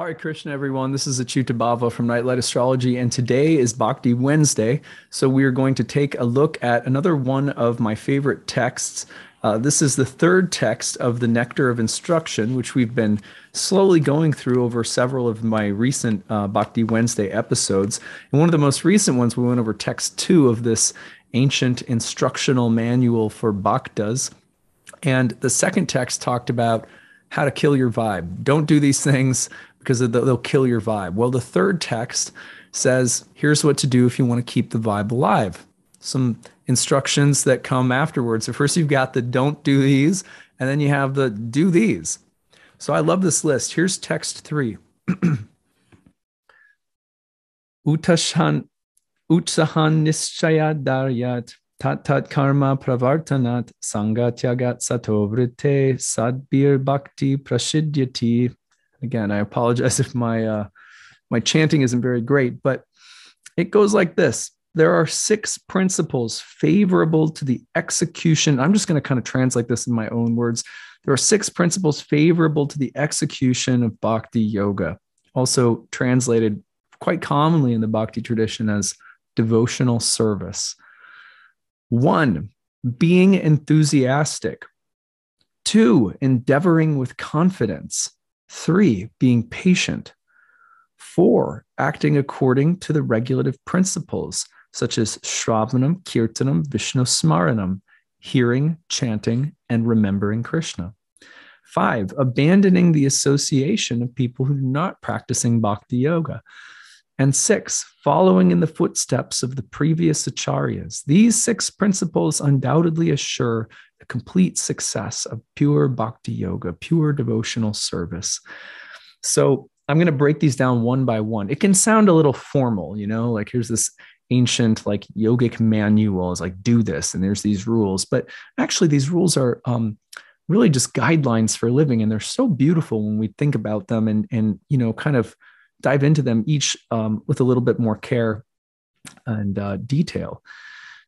All right, Krishna, everyone. This is Achyuta Bhava from Nightlight Astrology, and today is Bhakti Wednesday. So, we are going to take a look at another one of my favorite texts. Uh, this is the third text of the Nectar of Instruction, which we've been slowly going through over several of my recent uh, Bhakti Wednesday episodes. And one of the most recent ones, we went over text two of this ancient instructional manual for bhaktas. And the second text talked about how to kill your vibe. Don't do these things because they'll kill your vibe. Well, the third text says, here's what to do if you want to keep the vibe alive. Some instructions that come afterwards. So, first you've got the don't do these, and then you have the do these. So, I love this list. Here's text three Utashan, Utsahan Nishchaya Daryat. Tat tat karma pravartanat sangatyagat satovrite sadbir bhakti prasidyati Again, I apologize if my uh, my chanting isn't very great, but it goes like this. There are six principles favorable to the execution. I'm just going to kind of translate this in my own words. There are six principles favorable to the execution of bhakti yoga, also translated quite commonly in the bhakti tradition as devotional service. One, being enthusiastic. Two, endeavoring with confidence. Three, being patient. Four, acting according to the regulative principles such as Shravanam, Kirtanam, Vishnu Smaranam, hearing, chanting, and remembering Krishna. Five, abandoning the association of people who are not practicing bhakti yoga. And six, following in the footsteps of the previous acharyas. These six principles undoubtedly assure the complete success of pure bhakti yoga, pure devotional service. So I'm going to break these down one by one. It can sound a little formal, you know, like here's this ancient like yogic manual is like do this and there's these rules but actually these rules are um, really just guidelines for living and they're so beautiful when we think about them and and you know kind of dive into them each um, with a little bit more care and uh, detail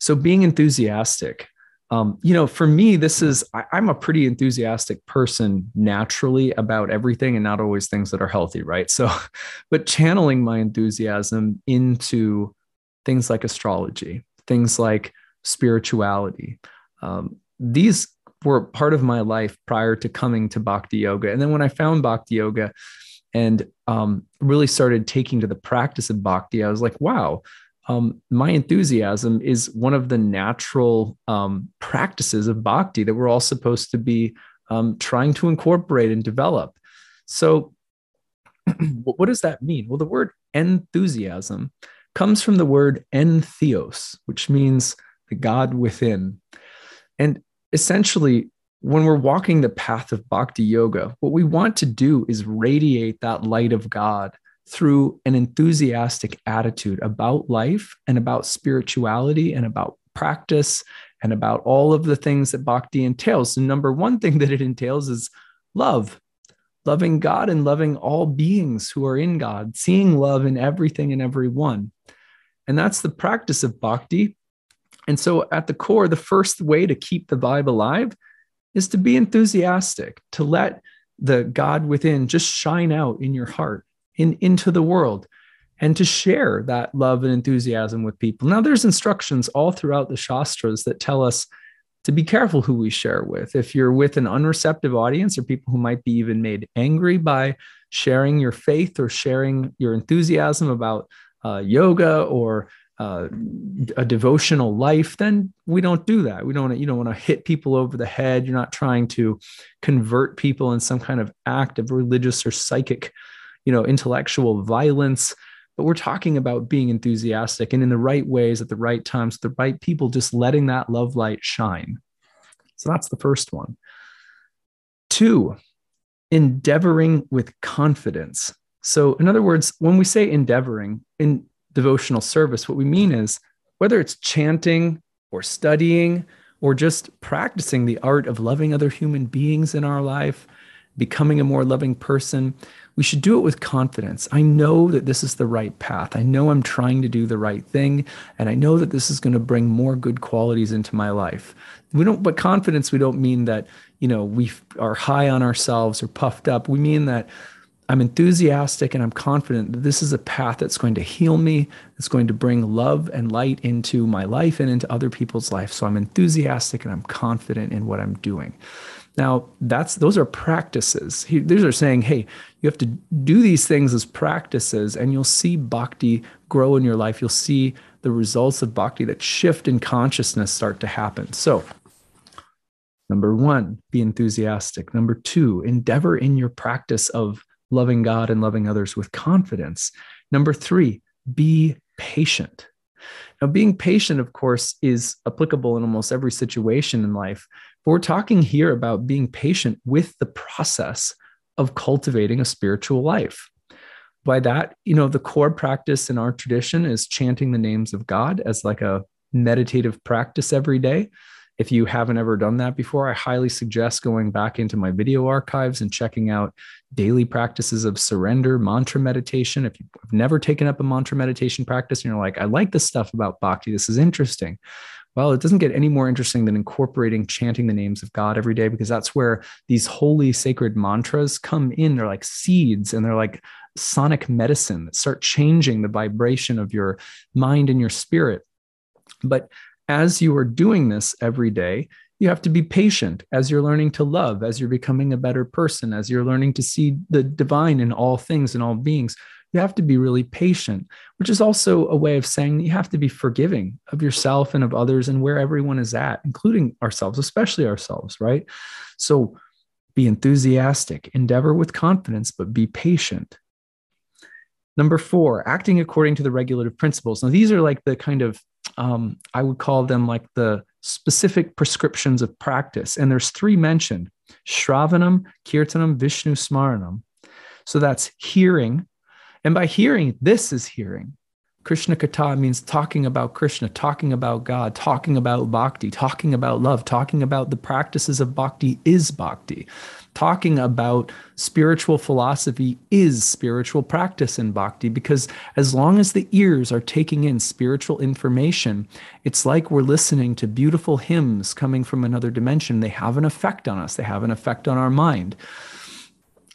so being enthusiastic um, you know, for me, this is, I, am a pretty enthusiastic person naturally about everything and not always things that are healthy, right? So, but channeling my enthusiasm into things like astrology, things like spirituality. Um, these were part of my life prior to coming to Bhakti Yoga. And then when I found Bhakti Yoga and um, really started taking to the practice of Bhakti, I was like, wow, um, my enthusiasm is one of the natural um, practices of bhakti that we're all supposed to be um, trying to incorporate and develop. So, what does that mean? Well, the word enthusiasm comes from the word entheos, which means the God within. And essentially, when we're walking the path of bhakti yoga, what we want to do is radiate that light of God through an enthusiastic attitude about life and about spirituality and about practice and about all of the things that bhakti entails. So, number one thing that it entails is love, loving God and loving all beings who are in God, seeing love in everything and everyone. And that's the practice of bhakti. And so, at the core, the first way to keep the vibe alive is to be enthusiastic, to let the God within just shine out in your heart in, into the world and to share that love and enthusiasm with people. Now, there's instructions all throughout the Shastras that tell us to be careful who we share with. If you're with an unreceptive audience or people who might be even made angry by sharing your faith or sharing your enthusiasm about uh, yoga or uh, a devotional life, then we don't do that. We don't, you don't want to hit people over the head. You're not trying to convert people in some kind of act of religious or psychic you know intellectual violence but we're talking about being enthusiastic and in the right ways at the right times the right people just letting that love light shine so that's the first one two endeavoring with confidence so in other words when we say endeavoring in devotional service what we mean is whether it's chanting or studying or just practicing the art of loving other human beings in our life becoming a more loving person, we should do it with confidence. I know that this is the right path. I know I'm trying to do the right thing. And I know that this is going to bring more good qualities into my life. We don't, but confidence, we don't mean that, you know, we are high on ourselves or puffed up. We mean that I'm enthusiastic and I'm confident that this is a path that's going to heal me. It's going to bring love and light into my life and into other people's life. So I'm enthusiastic and I'm confident in what I'm doing. Now, that's those are practices. He, these are saying, hey, you have to do these things as practices, and you'll see bhakti grow in your life. You'll see the results of bhakti that shift in consciousness start to happen. So, number one, be enthusiastic. Number two, endeavor in your practice of loving God and loving others with confidence. Number three, be patient. Now, being patient, of course, is applicable in almost every situation in life but we're talking here about being patient with the process of cultivating a spiritual life. By that, you know, the core practice in our tradition is chanting the names of God as like a meditative practice every day. If you haven't ever done that before, I highly suggest going back into my video archives and checking out daily practices of surrender, mantra meditation. If you've never taken up a mantra meditation practice and you're like, I like this stuff about bhakti, this is interesting. Well, it doesn't get any more interesting than incorporating chanting the names of God every day because that's where these holy sacred mantras come in. They're like seeds and they're like sonic medicine that start changing the vibration of your mind and your spirit. But as you are doing this every day, you have to be patient as you're learning to love, as you're becoming a better person, as you're learning to see the divine in all things and all beings. You have to be really patient, which is also a way of saying that you have to be forgiving of yourself and of others and where everyone is at, including ourselves, especially ourselves, right? So be enthusiastic, endeavor with confidence, but be patient. Number four, acting according to the regulative principles. Now, these are like the kind of um, I would call them like the specific prescriptions of practice. And there's three mentioned Shravanam, Kirtanam, Vishnu Smaranam. So that's hearing. And by hearing, this is hearing. Krishna Kata means talking about Krishna, talking about God, talking about bhakti, talking about love, talking about the practices of bhakti is bhakti talking about spiritual philosophy is spiritual practice in bhakti because as long as the ears are taking in spiritual information, it's like we're listening to beautiful hymns coming from another dimension. They have an effect on us, they have an effect on our mind.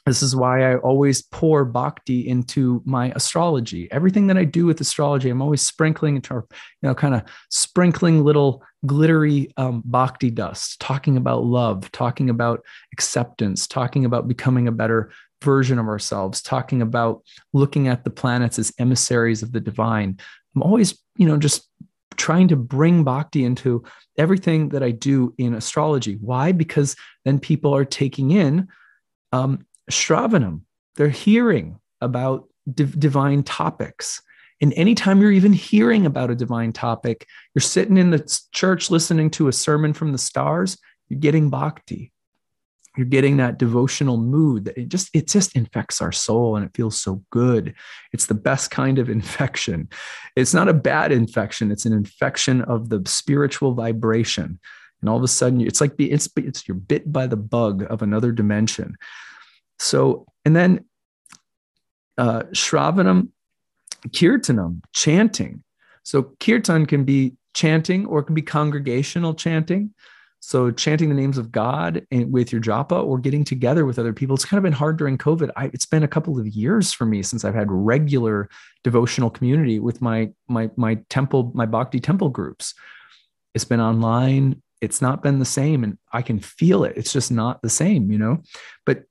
This is why I always pour bhakti into my astrology. Everything that I do with astrology, I'm always sprinkling, you know, kind of sprinkling little glittery um, bhakti dust, talking about love, talking about acceptance, talking about becoming a better version of ourselves, talking about looking at the planets as emissaries of the divine. I'm always, you know, just trying to bring bhakti into everything that I do in astrology. Why? Because then people are taking in um, Shravanam, they're hearing about divine topics. And anytime you're even hearing about a divine topic, you're sitting in the church listening to a sermon from the stars, you're getting bhakti. You're getting that devotional mood that it just it just infects our soul and it feels so good. It's the best kind of infection. It's not a bad infection, it's an infection of the spiritual vibration. And all of a sudden, it's like it's, it's you're bit by the bug of another dimension. So, and then uh, Shravanam Kirtanam, chanting. So, Kirtan can be chanting or it can be congregational chanting. So, chanting the names of God with your japa or getting together with other people. It's kind of been hard during COVID. I, it's been a couple of years for me since I've had regular devotional community with my, my, my temple, my bhakti temple groups. It's been online it's not been the same and i can feel it it's just not the same you know but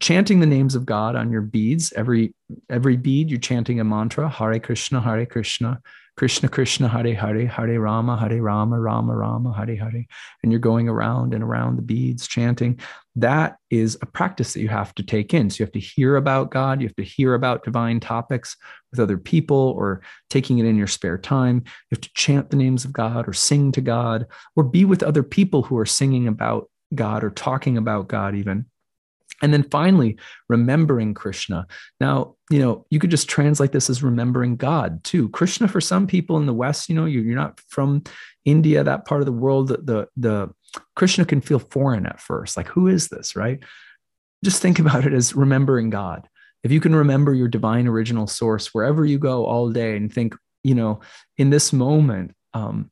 chanting the names of God on your beads. Every every bead, you're chanting a mantra: Hare Krishna, Hare Krishna, Krishna Krishna, Hare Hare, Hare Rama, Hare Rama, Rama Rama, Hare Hare. And you're going around and around the beads, chanting. That is a practice that you have to take in. So you have to hear about God. You have to hear about divine topics with other people, or taking it in your spare time. You have to chant the names of God, or sing to God, or be with other people who are singing about God or talking about God, even. And then finally, remembering Krishna. Now, you know, you could just translate this as remembering God too. Krishna, for some people in the West, you know, you're not from India, that part of the world, the, the Krishna can feel foreign at first. Like, who is this, right? Just think about it as remembering God. If you can remember your divine original source wherever you go all day and think, you know, in this moment, um,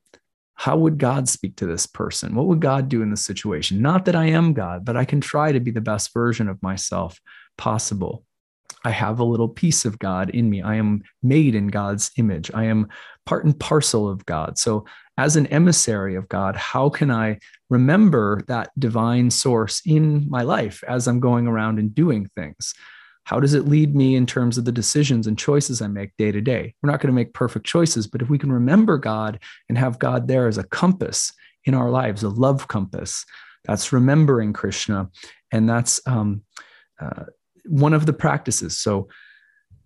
how would God speak to this person? What would God do in this situation? Not that I am God, but I can try to be the best version of myself possible. I have a little piece of God in me. I am made in God's image. I am part and parcel of God. So, as an emissary of God, how can I remember that divine source in my life as I'm going around and doing things? How does it lead me in terms of the decisions and choices I make day to day? We're not going to make perfect choices, but if we can remember God and have God there as a compass in our lives, a love compass, that's remembering Krishna. And that's um, uh, one of the practices. So,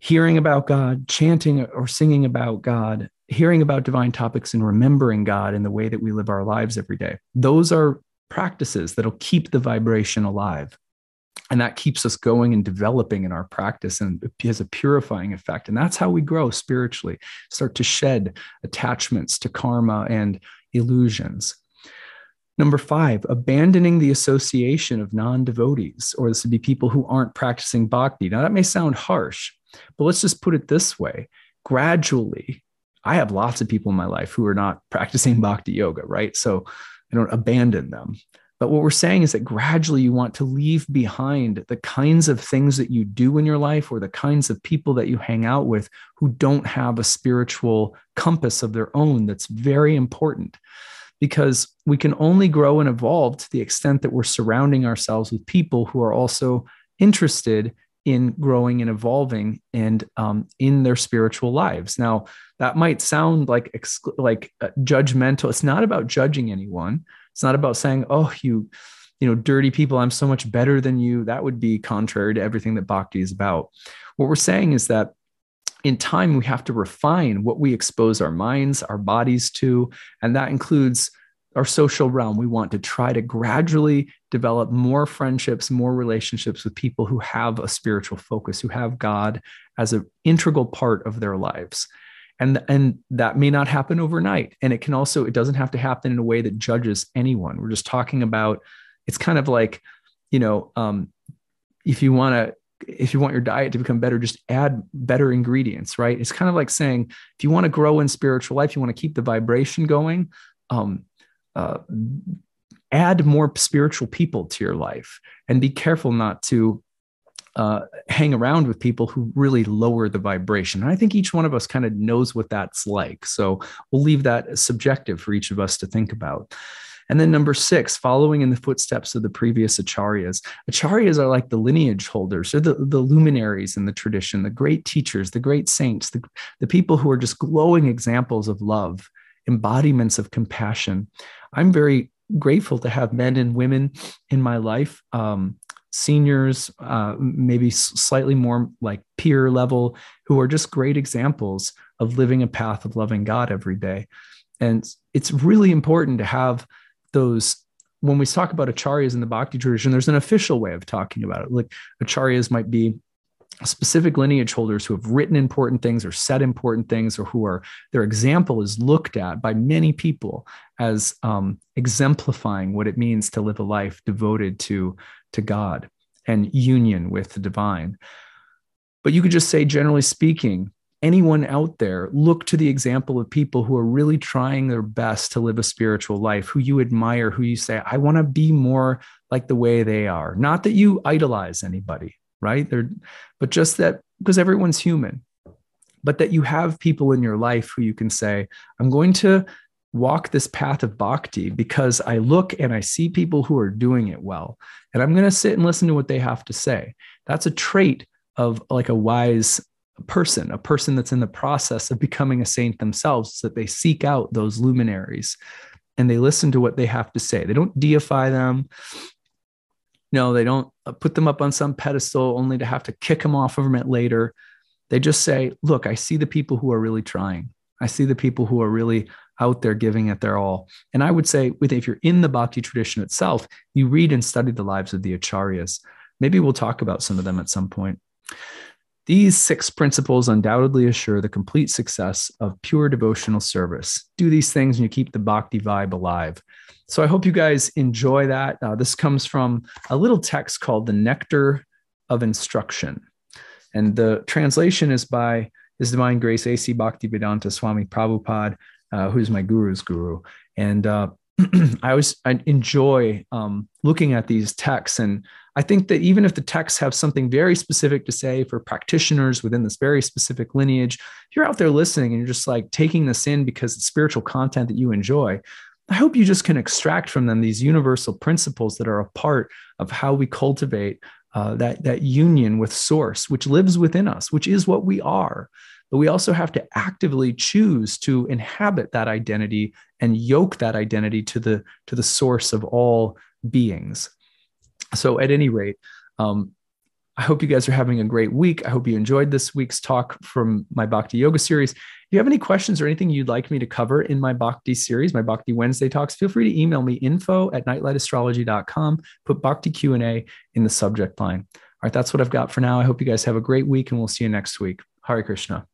hearing about God, chanting or singing about God, hearing about divine topics, and remembering God in the way that we live our lives every day. Those are practices that'll keep the vibration alive and that keeps us going and developing in our practice and has a purifying effect and that's how we grow spiritually start to shed attachments to karma and illusions Number five, abandoning the association of non devotees, or this would be people who aren't practicing bhakti. Now, that may sound harsh, but let's just put it this way gradually, I have lots of people in my life who are not practicing bhakti yoga, right? So I don't abandon them. But what we're saying is that gradually you want to leave behind the kinds of things that you do in your life or the kinds of people that you hang out with who don't have a spiritual compass of their own that's very important. Because we can only grow and evolve to the extent that we're surrounding ourselves with people who are also interested in growing and evolving and um, in their spiritual lives. Now, that might sound like like uh, judgmental. It's not about judging anyone. It's not about saying, oh, you, you know, dirty people, I'm so much better than you. That would be contrary to everything that bhakti is about. What we're saying is that in time, we have to refine what we expose our minds, our bodies to, and that includes our social realm. We want to try to gradually develop more friendships, more relationships with people who have a spiritual focus, who have God as an integral part of their lives and and that may not happen overnight and it can also it doesn't have to happen in a way that judges anyone we're just talking about it's kind of like you know um, if you want to if you want your diet to become better just add better ingredients right it's kind of like saying if you want to grow in spiritual life you want to keep the vibration going um, uh, add more spiritual people to your life and be careful not to uh, hang around with people who really lower the vibration. And I think each one of us kind of knows what that's like. So we'll leave that subjective for each of us to think about. And then number six, following in the footsteps of the previous acharyas. Acharyas are like the lineage holders, they're the, the luminaries in the tradition, the great teachers, the great saints, the, the people who are just glowing examples of love, embodiments of compassion. I'm very grateful to have men and women in my life um, seniors, uh, maybe slightly more like peer level, who are just great examples of living a path of loving God every day. And it's really important to have those. When we talk about acharyas in the bhakti tradition, there's an official way of talking about it. Like acharyas might be specific lineage holders who have written important things or said important things or who are their example is looked at by many people as um, exemplifying what it means to live a life devoted to to god and union with the divine but you could just say generally speaking anyone out there look to the example of people who are really trying their best to live a spiritual life who you admire who you say i want to be more like the way they are not that you idolize anybody right? They're, but just that because everyone's human, but that you have people in your life who you can say, I'm going to walk this path of bhakti because I look and I see people who are doing it well. And I'm going to sit and listen to what they have to say. That's a trait of like a wise person, a person that's in the process of becoming a saint themselves, so that they seek out those luminaries and they listen to what they have to say. They don't deify them, no, they don't uh, put them up on some pedestal only to have to kick them off of them later. They just say, look, I see the people who are really trying. I see the people who are really out there giving it their all. And I would say, if you're in the bhakti tradition itself, you read and study the lives of the acharyas. Maybe we'll talk about some of them at some point. These six principles undoubtedly assure the complete success of pure devotional service. Do these things and you keep the bhakti vibe alive. So I hope you guys enjoy that. Uh, this comes from a little text called The Nectar of Instruction. And the translation is by His Divine Grace A.C. Bhaktivedanta Swami Prabhupada, uh, who's my guru's guru. And uh, I always I enjoy um, looking at these texts, and I think that even if the texts have something very specific to say for practitioners within this very specific lineage, if you're out there listening and you're just like taking this in because it's spiritual content that you enjoy. I hope you just can extract from them these universal principles that are a part of how we cultivate uh, that that union with Source, which lives within us, which is what we are but we also have to actively choose to inhabit that identity and yoke that identity to the to the source of all beings so at any rate um, I hope you guys are having a great week. I hope you enjoyed this week's talk from my Bhakti Yoga series. If you have any questions or anything you'd like me to cover in my Bhakti series, my Bhakti Wednesday talks, feel free to email me info at nightlightastrology.com. Put Bhakti Q&A in the subject line. All right, that's what I've got for now. I hope you guys have a great week and we'll see you next week. Hari Krishna.